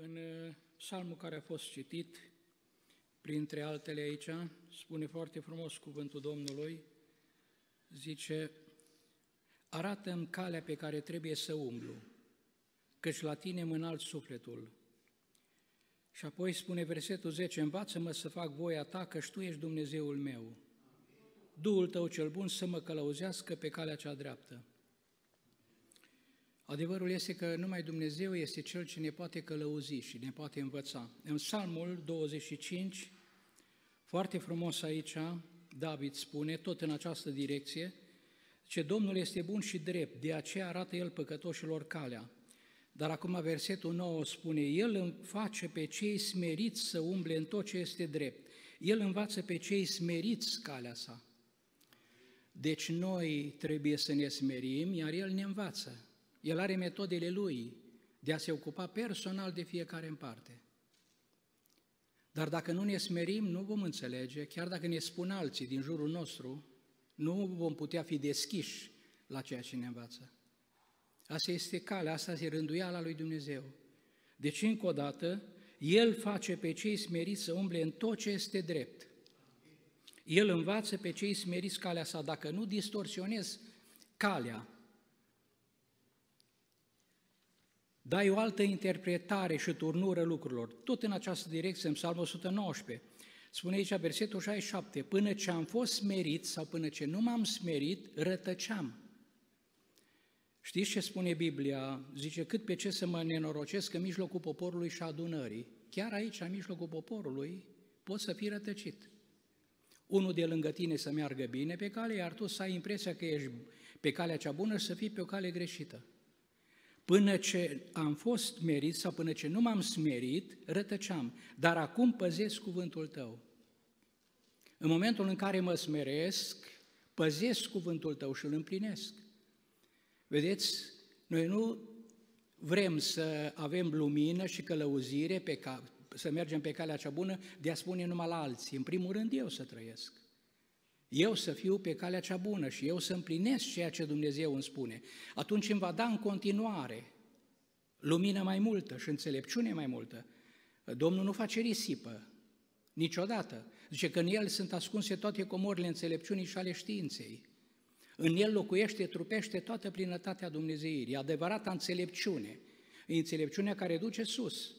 În uh, psalmul care a fost citit, printre altele aici, spune foarte frumos cuvântul Domnului, zice, arată-mi calea pe care trebuie să umblu, căci la tine mă înalt sufletul. Și apoi spune versetul 10, învață-mă să fac voia ta, că tu ești Dumnezeul meu. Duhul tău cel bun să mă călăuzească pe calea cea dreaptă. Adevărul este că numai Dumnezeu este Cel ce ne poate călăuzi și ne poate învăța. În Psalmul 25, foarte frumos aici, David spune, tot în această direcție, ce Domnul este bun și drept, de aceea arată El păcătoșilor calea. Dar acum versetul 9 spune, El îmi face pe cei smeriți să umble în tot ce este drept. El învață pe cei smeriți calea sa. Deci noi trebuie să ne smerim, iar El ne învață. El are metodele lui de a se ocupa personal de fiecare în parte. Dar dacă nu ne smerim, nu vom înțelege, chiar dacă ne spun alții din jurul nostru, nu vom putea fi deschiși la ceea ce ne învață. Asta este calea, asta este rânduiala lui Dumnezeu. Deci, încă o dată, El face pe cei smeriți să umble în tot ce este drept. El învață pe cei smeriți calea sa. Dacă nu distorsionez calea, dai o altă interpretare și turnură lucrurilor. Tot în această direcție, în Psalmul 119, spune aici versetul 67, până ce am fost smerit sau până ce nu m-am smerit, rătăceam. Știți ce spune Biblia? Zice, cât pe ce să mă nenorocesc în mijlocul poporului și adunării. Chiar aici, în mijlocul poporului, pot să fii rătăcit. Unul de lângă tine să meargă bine pe cale, iar tu să ai impresia că ești pe calea cea bună și să fii pe o cale greșită. Până ce am fost smerit sau până ce nu m-am smerit, rătăceam, dar acum păzesc cuvântul tău. În momentul în care mă smeresc, păzesc cuvântul tău și îl împlinesc. Vedeți, noi nu vrem să avem lumină și călăuzire, pe ca, să mergem pe calea cea bună, de a spune numai la alții. În primul rând eu să trăiesc eu să fiu pe calea cea bună și eu să împlinesc ceea ce Dumnezeu îmi spune, atunci îmi va da în continuare lumină mai multă și înțelepciune mai multă. Domnul nu face risipă, niciodată. Zice că în el sunt ascunse toate comorile înțelepciunii și ale științei. În el locuiește, trupește toată plinătatea Dumnezeirii, adevărata înțelepciune, înțelepciunea care duce sus.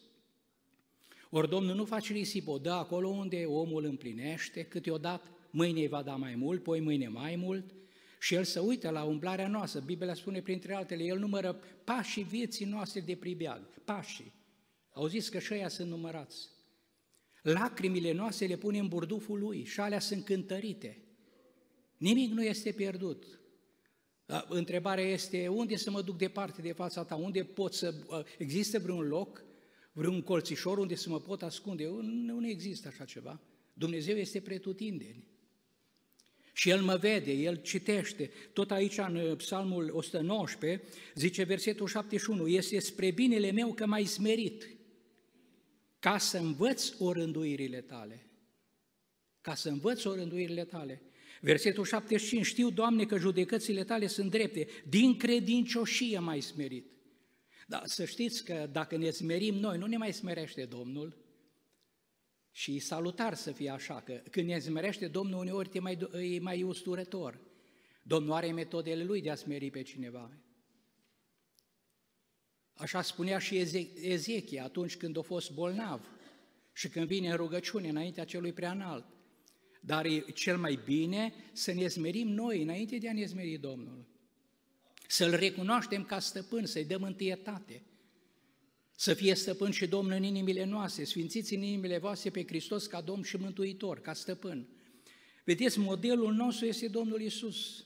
Ori Domnul nu face risipă, o dă acolo unde omul împlinește, câteodată mâine îi va da mai mult, poi mâine mai mult, și el se uită la umblarea noastră. Biblia spune, printre altele, el numără pașii vieții noastre de pribeag, pașii. Au zis că și sunt numărați. Lacrimile noastre le pune în burduful lui și alea sunt cântărite. Nimic nu este pierdut. Întrebarea este, unde să mă duc departe de fața ta? Unde pot să... Există vreun loc, vreun colțișor unde să mă pot ascunde? Nu, nu există așa ceva. Dumnezeu este pretutindeni. Și el mă vede, el citește. Tot aici în uh, Psalmul 119 zice versetul 71, este spre binele meu că m-ai smerit ca să învăț orânduirile tale. Ca să învăț orânduirile tale. Versetul 75, știu, Doamne, că judecățile tale sunt drepte, din credincioșie mai smerit. Dar să știți că dacă ne smerim noi, nu ne mai smerește Domnul, și salutar să fie așa, că când ne zmerește Domnul, uneori te mai, e mai usturător. Domnul are metodele lui de a smeri pe cineva. Așa spunea și Ezechie atunci când a fost bolnav și când vine în rugăciune înaintea celui preanalt. Dar e cel mai bine să ne zmerim noi înainte de a ne zmeri Domnul. Să-L recunoaștem ca stăpân, să-i dăm întâietate. Să fie stăpân și Domn în inimile noastre, sfințiți în inimile voastre pe Hristos ca Domn și Mântuitor, ca stăpân. Vedeți, modelul nostru este Domnul Isus.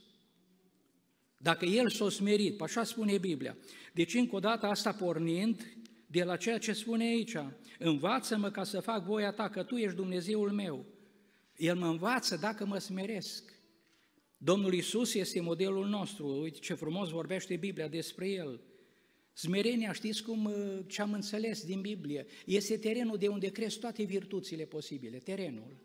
Dacă El s-a smerit, așa spune Biblia. Deci, încă o dată, asta pornind de la ceea ce spune aici, învață-mă ca să fac voia ta, că tu ești Dumnezeul meu. El mă învață dacă mă smeresc. Domnul Isus este modelul nostru, uite ce frumos vorbește Biblia despre El. Smerenia, știți cum ă, ce am înțeles din Biblie, este terenul de unde cresc toate virtuțile posibile, terenul.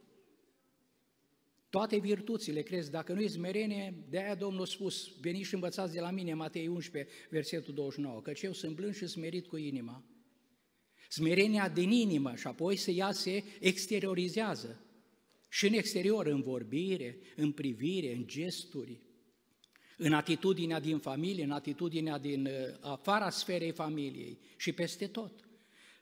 Toate virtuțile cresc, dacă nu e smerenie, de aia Domnul a spus, veniți și învățați de la mine, Matei 11, versetul 29, că eu sunt blând și smerit cu inima. Smerenia din inimă și apoi se ia, se exteriorizează. Și în exterior, în vorbire, în privire, în gesturi, în atitudinea din familie, în atitudinea din uh, afara sferei familiei și peste tot.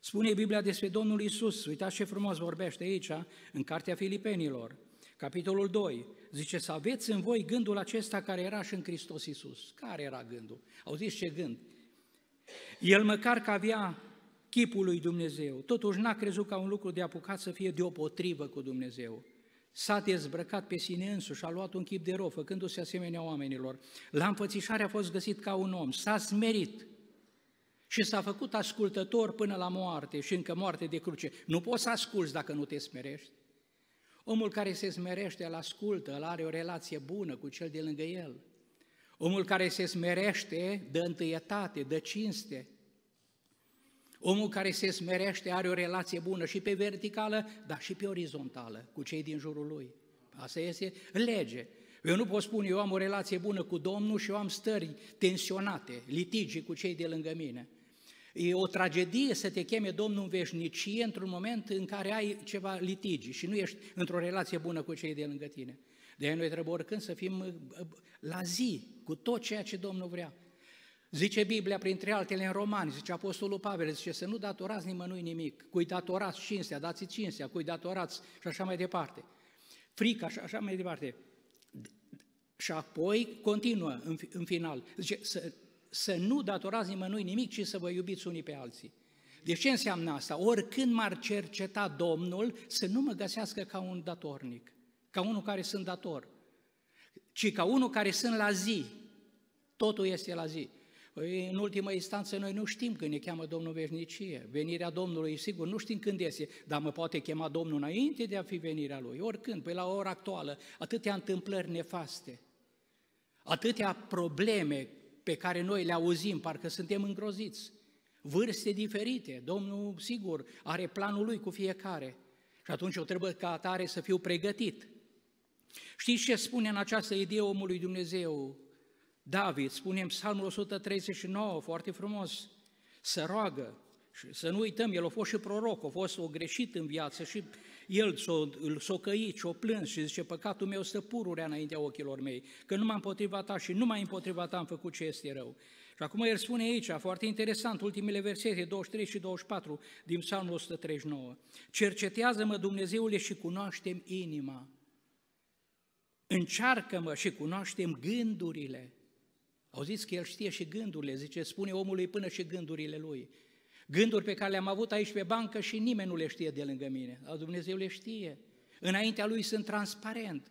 Spune Biblia despre Domnul Isus, uitați ce frumos vorbește aici, în Cartea Filipenilor, capitolul 2, zice să aveți în voi gândul acesta care era și în Hristos Isus. Care era gândul? Auziți ce gând? El măcar că avea chipul lui Dumnezeu, totuși n-a crezut ca un lucru de apucat să fie deopotrivă cu Dumnezeu, s-a dezbrăcat pe sine însuși, a luat un chip de rău, făcându-se asemenea oamenilor. La înfățișare a fost găsit ca un om, s-a smerit și s-a făcut ascultător până la moarte și încă moarte de cruce. Nu poți să asculți dacă nu te smerești. Omul care se smerește, îl ascultă, îl are o relație bună cu cel de lângă el. Omul care se smerește, dă întâietate, dă cinste, Omul care se smerește are o relație bună și pe verticală, dar și pe orizontală cu cei din jurul lui. Asta este lege. Eu nu pot spune, eu am o relație bună cu Domnul și eu am stări tensionate, litigii cu cei de lângă mine. E o tragedie să te cheme Domnul în veșnicie într-un moment în care ai ceva litigi și nu ești într-o relație bună cu cei de lângă tine. De aia noi trebuie oricând să fim la zi cu tot ceea ce Domnul vrea. Zice Biblia, printre altele, în Romani, zice Apostolul Pavel, zice să nu datorați nimănui nimic, cui datorați cinstea, dați cinstea, cui datorați și așa mai departe. Frica și așa mai departe. Și apoi continuă în, în final, zice să, să nu datorați nimănui nimic, ci să vă iubiți unii pe alții. Deci ce înseamnă asta? Oricând m-ar cerceta Domnul, să nu mă găsească ca un datornic, ca unul care sunt dator, ci ca unul care sunt la zi. Totul este la zi. Păi, în ultima instanță noi nu știm când ne cheamă Domnul veșnicie. Venirea Domnului, sigur, nu știm când este, dar mă poate chema Domnul înainte de a fi venirea Lui, oricând, pe păi, la ora actuală, atâtea întâmplări nefaste, atâtea probleme pe care noi le auzim, parcă suntem îngroziți, vârste diferite, Domnul, sigur, are planul Lui cu fiecare. Și atunci eu trebuie ca atare să fiu pregătit. Știți ce spune în această idee omului Dumnezeu David, spune în Psalmul 139, foarte frumos, să roagă, și să nu uităm, el a fost și proroc, a fost o greșit în viață și el s-a s-o căit și o plâns și zice, păcatul meu stă pururea înaintea ochilor mei, că nu m-am împotriva ta și numai împotriva ta am făcut ce este rău. Și acum el spune aici, foarte interesant, ultimele versete, 23 și 24 din Psalmul 139, cercetează-mă Dumnezeule și cunoaștem inima, încearcă-mă și cunoaștem gândurile, Auziți că el știe și gândurile, zice, spune omului până și gândurile lui. Gânduri pe care le-am avut aici pe bancă și nimeni nu le știe de lângă mine, dar Dumnezeu le știe. Înaintea lui sunt transparent.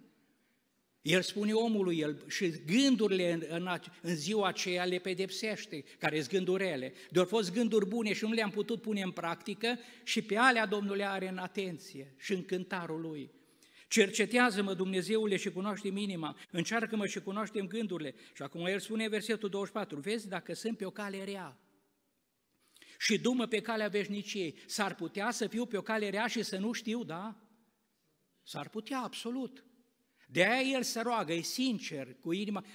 El spune omului el, și gândurile în, în, în ziua aceea le pedepsește, care sunt gândurile. De au fost gânduri bune și nu le-am putut pune în practică și pe alea Domnul le are în atenție și în cântarul lui. Cercetează-mă, Dumnezeule, și cunoaște inima, încearcă-mă și cunoaștem gândurile. Și acum el spune versetul 24, vezi dacă sunt pe o cale rea și dumă pe calea veșniciei, s-ar putea să fiu pe o cale rea și să nu știu, da? S-ar putea, absolut. De aia el se roagă, e sincer, cu inima,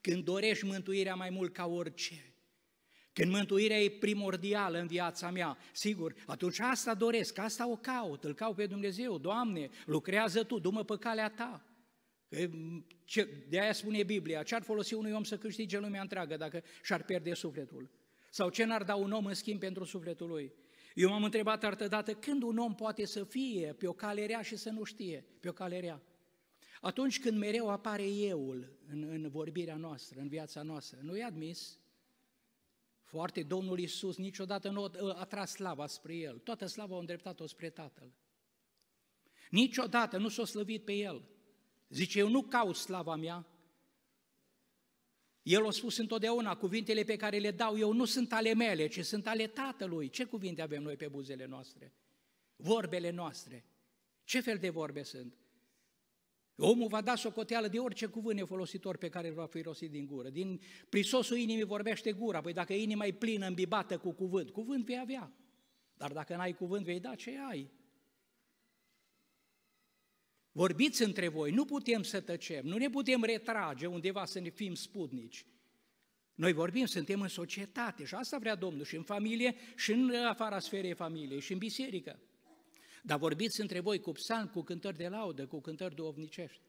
când dorești mântuirea mai mult ca orice. Când mântuirea e primordială în viața mea, sigur, atunci asta doresc, asta o caut, îl caut pe Dumnezeu, Doamne, lucrează Tu, du-mă pe calea Ta. De aia spune Biblia, ce-ar folosi unui om să câștige lumea întreagă dacă și-ar pierde sufletul? Sau ce n-ar da un om în schimb pentru sufletul lui? Eu m-am întrebat altădată, când un om poate să fie pe o cale rea și să nu știe pe o cale rea? Atunci când mereu apare euul în, în vorbirea noastră, în viața noastră, nu i admis? Foarte Domnul Iisus niciodată nu a tras slava spre El, toată slava a îndreptat-o spre Tatăl. Niciodată nu s-a slăvit pe El. Zice, eu nu caut slava mea, el a spus întotdeauna, cuvintele pe care le dau eu nu sunt ale mele, ci sunt ale Tatălui. Ce cuvinte avem noi pe buzele noastre? Vorbele noastre. Ce fel de vorbe sunt? Omul va da socoteală de orice cuvânt nefolositor pe care îl va rosit din gură. Din prisosul inimii vorbește gura, păi dacă inima e plină, îmbibată cu cuvânt, cuvânt vei avea. Dar dacă n-ai cuvânt, vei da ce ai. Vorbiți între voi, nu putem să tăcem, nu ne putem retrage undeva să ne fim spudnici. Noi vorbim, suntem în societate și asta vrea Domnul și în familie și în afara sferei familiei și în biserică. Dar vorbiți între voi cu psalm, cu cântări de laudă, cu cântări duovnicești.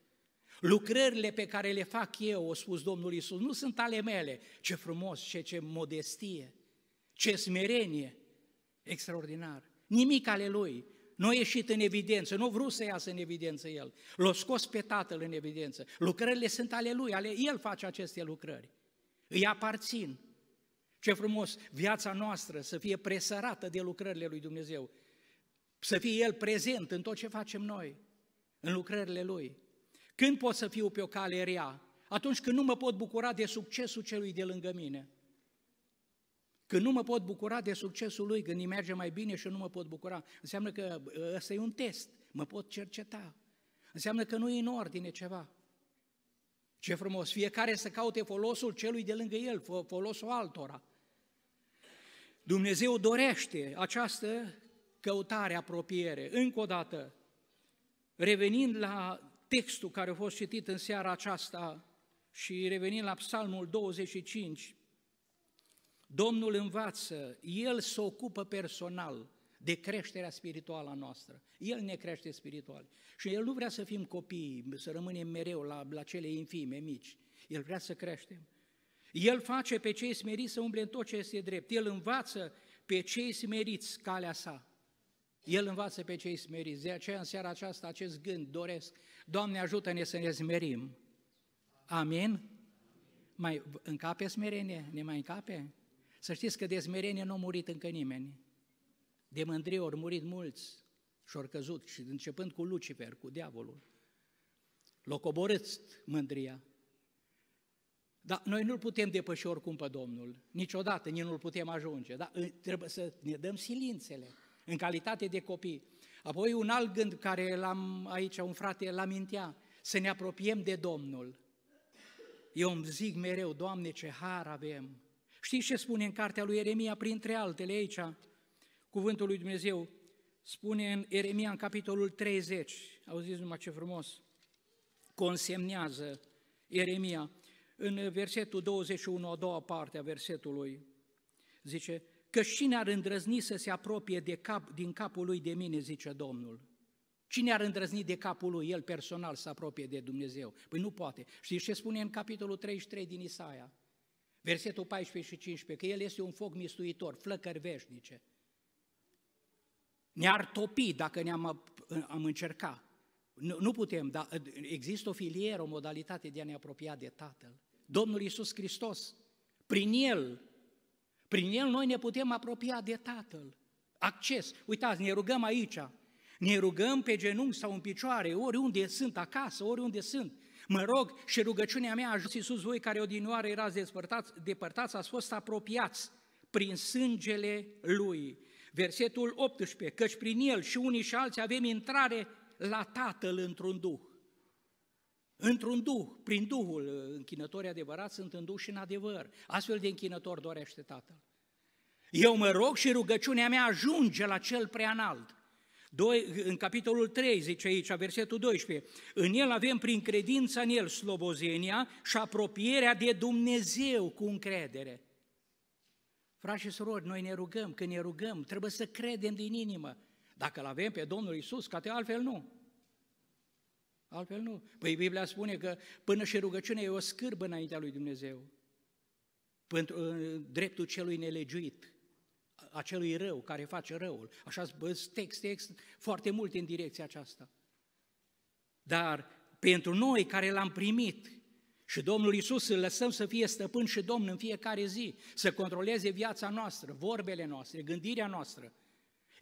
Lucrările pe care le fac eu, o spus Domnul Isus, nu sunt ale mele. Ce frumos, ce, ce modestie, ce smerenie, extraordinar. Nimic ale Lui, nu a ieșit în evidență, nu a vrut să iasă în evidență El. L-a scos pe Tatăl în evidență. Lucrările sunt ale Lui, ale El face aceste lucrări. Îi aparțin. Ce frumos viața noastră să fie presărată de lucrările Lui Dumnezeu. Să fie El prezent în tot ce facem noi, în lucrările Lui. Când pot să fiu pe o cale rea? Atunci când nu mă pot bucura de succesul celui de lângă mine. Când nu mă pot bucura de succesul lui, când îi merge mai bine și nu mă pot bucura, înseamnă că ă, ăsta e un test, mă pot cerceta. Înseamnă că nu e în ordine ceva. Ce frumos! Fiecare să caute folosul celui de lângă el, folosul altora. Dumnezeu dorește această căutare, apropiere. Încă o dată, revenind la textul care a fost citit în seara aceasta și revenind la Psalmul 25, Domnul învață, El se ocupă personal de creșterea spirituală a noastră. El ne crește spiritual. Și El nu vrea să fim copii, să rămânem mereu la, la cele infime, mici. El vrea să creștem. El face pe cei smeriți să umble în tot ce este drept. El învață pe cei smeriți calea sa. El învață pe cei smeriți. De aceea, în seara aceasta, acest gând doresc. Doamne, ajută-ne să ne smerim. Amin? Mai încape smerenie? Ne mai încape? Să știți că de smerenie nu a murit încă nimeni. De mândrie ori murit mulți și ori căzut, și începând cu Lucifer, cu diavolul. Locoborâți mândria. Dar noi nu-L putem depăși oricum pe Domnul, niciodată, nici nu-L putem ajunge, dar trebuie să ne dăm silințele în calitate de copii. Apoi un alt gând care l-am aici, un frate l mintea, să ne apropiem de Domnul. Eu îmi zic mereu, Doamne, ce har avem! Știți ce spune în cartea lui Eremia, printre altele aici, cuvântul lui Dumnezeu? Spune în Eremia, în capitolul 30, auziți numai ce frumos, consemnează Eremia, în versetul 21, a doua parte a versetului, zice, că cine ar îndrăzni să se apropie de cap, din capul lui de mine, zice Domnul. Cine ar îndrăzni de capul lui, el personal, să apropie de Dumnezeu? Păi nu poate. Știți ce spune în capitolul 33 din Isaia? Versetul 14 și 15, că el este un foc mistuitor, flăcări veșnice. Ne-ar topi dacă ne-am am încerca. Nu, nu putem, dar uh, există o filieră, o modalitate de a ne apropia de Tatăl. Domnul Iisus Hristos, prin El, prin el noi ne putem apropia de Tatăl. Acces. Uitați, ne rugăm aici, ne rugăm pe genunchi sau în picioare, oriunde sunt, acasă, oriunde sunt. Mă rog și rugăciunea mea, ajuns Iisus voi care odinioară erați depărtați, depărtați, ați fost apropiați prin sângele Lui. Versetul 18, căci prin El și unii și alții avem intrare la Tatăl într-un Duh. Într-un duh, prin Duhul, uh, închinători adevărați sunt în duh și în adevăr. Astfel de închinător dorește Tatăl. Eu mă rog și rugăciunea mea ajunge la cel preanalt. Doi, în capitolul 3, zice aici, versetul 12, în el avem prin credința în el slobozenia și apropierea de Dumnezeu cu încredere. Frați și surori, noi ne rugăm, când ne rugăm, trebuie să credem din inimă. Dacă îl avem pe Domnul Isus, ca te altfel nu. Altfel nu. Păi Biblia spune că până și rugăciunea e o scârbă înaintea lui Dumnezeu. Pentru dreptul celui nelegiuit, acelui rău care face răul. Așa sunt text, text foarte multe în direcția aceasta. Dar pentru noi care l-am primit și Domnul Isus îl lăsăm să fie stăpân și Domn în fiecare zi, să controleze viața noastră, vorbele noastre, gândirea noastră,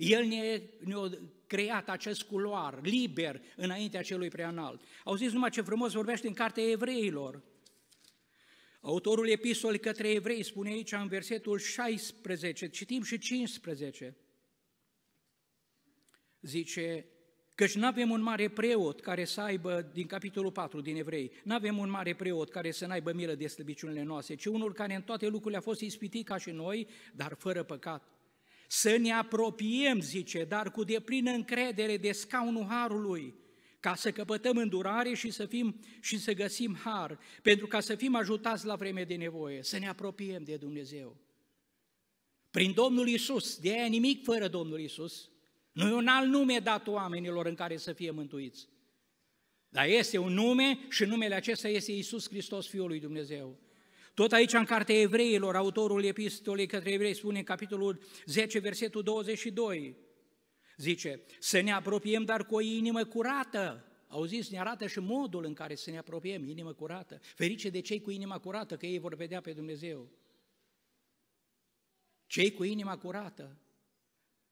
el ne, ne-a creat acest culoar liber înaintea celui preanalt. Auziți numai ce frumos vorbește în cartea evreilor. Autorul epistolei către evrei spune aici în versetul 16, citim și 15, zice, Căci nu avem un mare preot care să aibă, din capitolul 4 din Evrei, nu avem un mare preot care să n-aibă milă de slăbiciunile noastre, ci unul care în toate lucrurile a fost ispitit ca și noi, dar fără păcat. Să ne apropiem, zice, dar cu deplină încredere de scaunul harului, ca să căpătăm îndurare și să fim și să găsim har, pentru ca să fim ajutați la vreme de nevoie, să ne apropiem de Dumnezeu. Prin Domnul Isus, de aia nimic fără Domnul Isus. Nu e un alt nume dat oamenilor în care să fie mântuiți. Dar este un nume și numele acesta este Isus Hristos, Fiul lui Dumnezeu. Tot aici, în Cartea Evreilor, autorul epistolei către evrei spune în capitolul 10, versetul 22, zice, să ne apropiem, dar cu o inimă curată. Auziți, ne arată și modul în care să ne apropiem, inimă curată. Ferice de cei cu inima curată, că ei vor vedea pe Dumnezeu. Cei cu inima curată.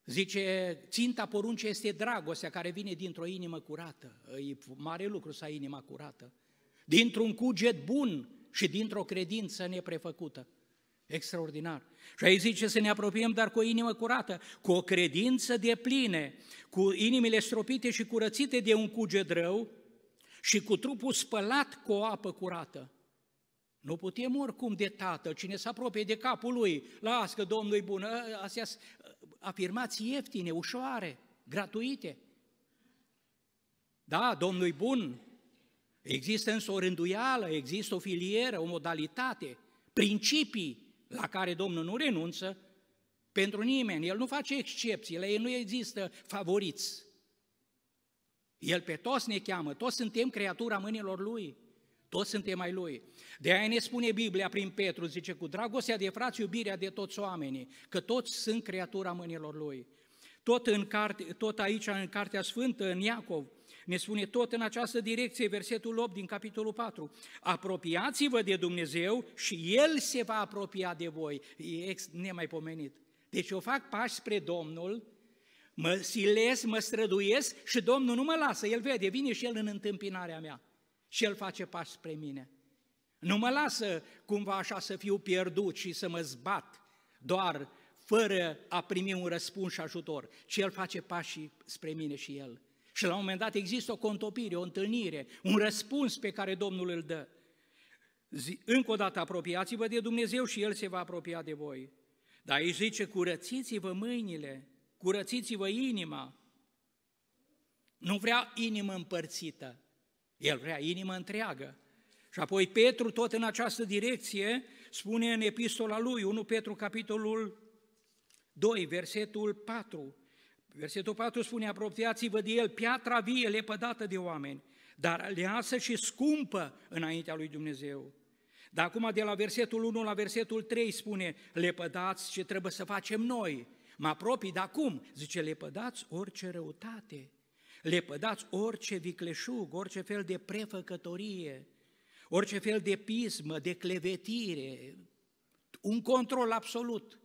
Zice, ținta porunce este dragostea care vine dintr-o inimă curată. E mare lucru să ai inima curată. Dintr-un cuget bun, și dintr-o credință neprefăcută. Extraordinar. Și aici zice să ne apropiem, dar cu o inimă curată, cu o credință de pline, cu inimile stropite și curățite de un cuget rău și cu trupul spălat cu o apă curată. Nu putem oricum de tată, cine se apropie de capul lui, las că Domnul e bun, ă, ă, astea ă, afirmații ieftine, ușoare, gratuite. Da, Domnul e bun, Există însă o rânduială, există o filieră, o modalitate, principii la care Domnul nu renunță pentru nimeni. El nu face excepții, la ei nu există favoriți. El pe toți ne cheamă, toți suntem creatura mâinilor Lui, toți suntem ai Lui. De aia ne spune Biblia prin Petru, zice, cu dragostea de frați, iubirea de toți oamenii, că toți sunt creatura mâinilor Lui. Tot, în carte, tot aici, în Cartea Sfântă, în Iacov, ne spune tot în această direcție versetul 8 din capitolul 4. Apropiați-vă de Dumnezeu și El se va apropia de voi. E ex nemaipomenit. Deci eu fac pași spre Domnul, mă silesc, mă străduiesc și Domnul nu mă lasă. El vede, vine și El în întâmpinarea mea și El face pași spre mine. Nu mă lasă cumva așa să fiu pierdut și să mă zbat doar fără a primi un răspuns și ajutor, ci El face pașii spre mine și El. Și la un moment dat există o contopire, o întâlnire, un răspuns pe care Domnul îl dă. Încă o dată apropiați-vă de Dumnezeu și El se va apropia de voi. Dar aici zice, curățiți-vă mâinile, curățiți-vă inima. Nu vrea inimă împărțită, el vrea inimă întreagă. Și apoi Petru, tot în această direcție, spune în epistola lui, 1 Petru, capitolul 2, versetul 4, Versetul 4 spune, apropiați-vă de el, piatra vie lepădată de oameni, dar aleasă și scumpă înaintea lui Dumnezeu. Dar acum de la versetul 1 la versetul 3 spune, lepădați ce trebuie să facem noi. Mă apropii, dar cum? Zice, lepădați orice răutate, lepădați orice vicleșug, orice fel de prefăcătorie, orice fel de pismă, de clevetire, un control absolut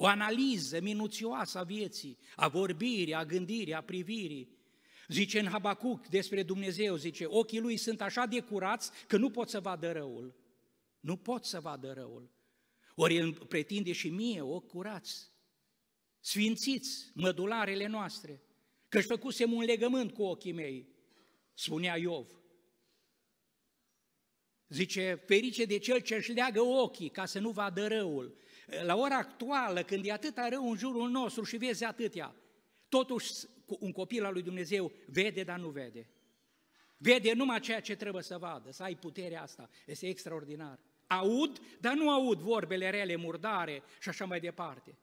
o analiză minuțioasă a vieții, a vorbirii, a gândirii, a privirii. Zice în Habacuc despre Dumnezeu, zice, ochii lui sunt așa de curați că nu pot să vadă răul. Nu pot să vadă răul. Ori el pretinde și mie o curați, sfințiți mădularele noastre, că-și făcusem un legământ cu ochii mei, spunea Iov. Zice, ferice de cel ce își leagă ochii ca să nu vadă răul la ora actuală, când e atâta rău în jurul nostru și vezi atâtea, totuși un copil al lui Dumnezeu vede, dar nu vede. Vede numai ceea ce trebuie să vadă, să ai puterea asta, este extraordinar. Aud, dar nu aud vorbele rele, murdare și așa mai departe.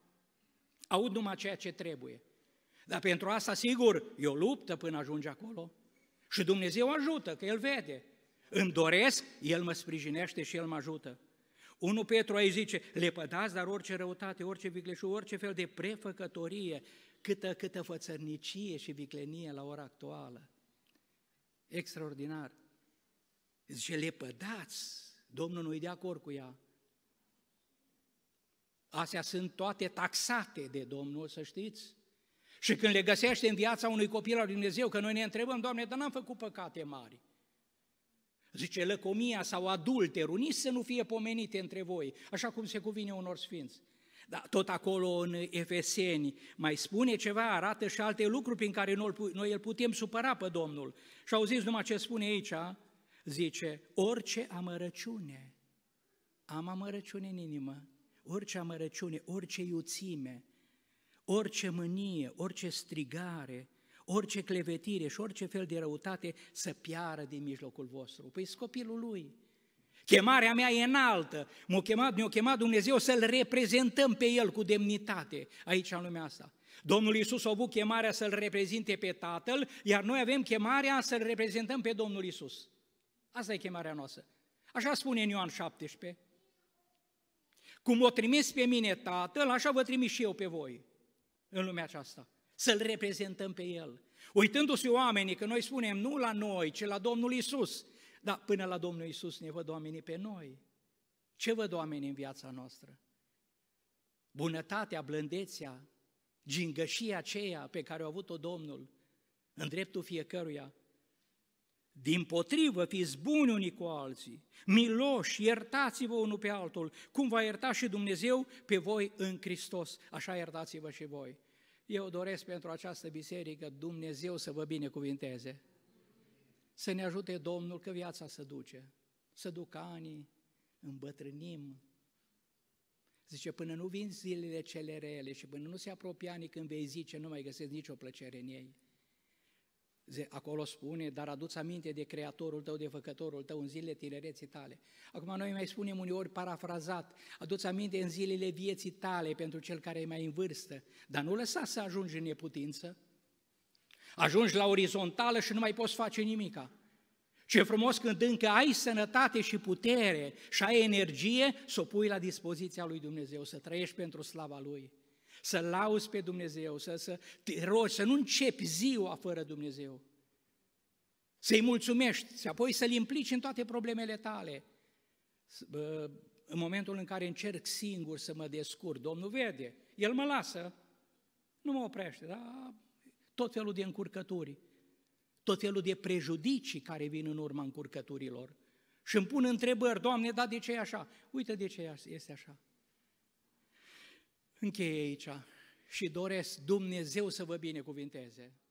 Aud numai ceea ce trebuie. Dar pentru asta, sigur, e o luptă până ajunge acolo. Și Dumnezeu ajută, că El vede. Îmi doresc, El mă sprijinește și El mă ajută. 1 Petru aici zice, lepădați, dar orice răutate, orice vicleșu, orice fel de prefăcătorie, câtă, câtă fățărnicie și viclenie la ora actuală. Extraordinar. Zice, lepădați, Domnul nu-i de acord cu ea. Astea sunt toate taxate de Domnul, să știți. Și când le găsește în viața unui copil al Dumnezeu, că noi ne întrebăm, Doamne, dar n-am făcut păcate mari zice, lăcomia sau adulterul, nici să nu fie pomenite între voi, așa cum se cuvine unor sfinți. Dar tot acolo în Efeseni mai spune ceva, arată și alte lucruri prin care noi îl putem supăra pe Domnul. Și auziți numai ce spune aici, zice, orice amărăciune, am amărăciune în inimă, orice amărăciune, orice iuțime, orice mânie, orice strigare, orice clevetire și orice fel de răutate să piară din mijlocul vostru. Păi copilul lui. Chemarea mea e înaltă. M-a chemat, ne-a chemat Dumnezeu să-L reprezentăm pe El cu demnitate aici în lumea asta. Domnul Iisus a avut chemarea să-L reprezinte pe Tatăl, iar noi avem chemarea să-L reprezentăm pe Domnul Iisus. Asta e chemarea noastră. Așa spune în Ioan 17. Cum o trimis pe mine Tatăl, așa vă trimis și eu pe voi în lumea aceasta să-L reprezentăm pe El. Uitându-se oamenii, că noi spunem nu la noi, ci la Domnul Isus, dar până la Domnul Isus ne văd oamenii pe noi. Ce văd oamenii în viața noastră? Bunătatea, blândețea, gingășia aceea pe care a avut-o Domnul în dreptul fiecăruia. Din potrivă, fiți buni unii cu alții, miloși, iertați-vă unul pe altul, cum va ierta și Dumnezeu pe voi în Hristos, așa iertați-vă și voi. Eu doresc pentru această biserică Dumnezeu să vă binecuvinteze, să ne ajute Domnul că viața se duce, să duc ani, îmbătrânim. Zice, până nu vin zilele cele rele și până nu se apropie anii când vei zice, nu mai găsesc nicio plăcere în ei, Acolo spune, dar aduți aminte de Creatorul tău, de Făcătorul tău în zilele tinereții tale. Acum noi mai spunem uneori parafrazat, aduți aminte în zilele vieții tale pentru cel care e mai în vârstă, dar nu lăsa să ajungi în neputință. Ajungi la orizontală și nu mai poți face nimica. Ce frumos când încă ai sănătate și putere și ai energie să o pui la dispoziția lui Dumnezeu, să trăiești pentru slava Lui să lauzi pe Dumnezeu, să, să te rogi, să nu începi ziua fără Dumnezeu. Să-i mulțumești și apoi să-L implici în toate problemele tale. În momentul în care încerc singur să mă descurc, Domnul vede, El mă lasă, nu mă oprește, dar tot felul de încurcături, tot felul de prejudicii care vin în urma încurcăturilor. Și îmi pun întrebări, Doamne, da, de ce e așa? Uite de ce este așa. Încheie aici și doresc Dumnezeu să vă binecuvinteze.